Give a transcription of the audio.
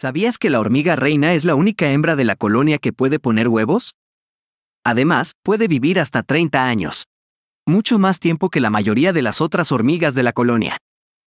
¿Sabías que la hormiga reina es la única hembra de la colonia que puede poner huevos? Además, puede vivir hasta 30 años. Mucho más tiempo que la mayoría de las otras hormigas de la colonia.